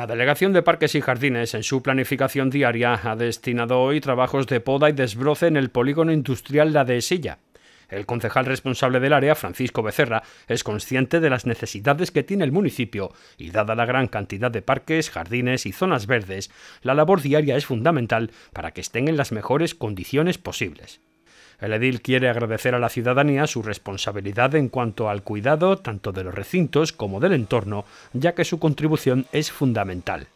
La Delegación de Parques y Jardines, en su planificación diaria, ha destinado hoy trabajos de poda y desbroce en el polígono industrial La Esilla. El concejal responsable del área, Francisco Becerra, es consciente de las necesidades que tiene el municipio y, dada la gran cantidad de parques, jardines y zonas verdes, la labor diaria es fundamental para que estén en las mejores condiciones posibles. El edil quiere agradecer a la ciudadanía su responsabilidad en cuanto al cuidado tanto de los recintos como del entorno, ya que su contribución es fundamental.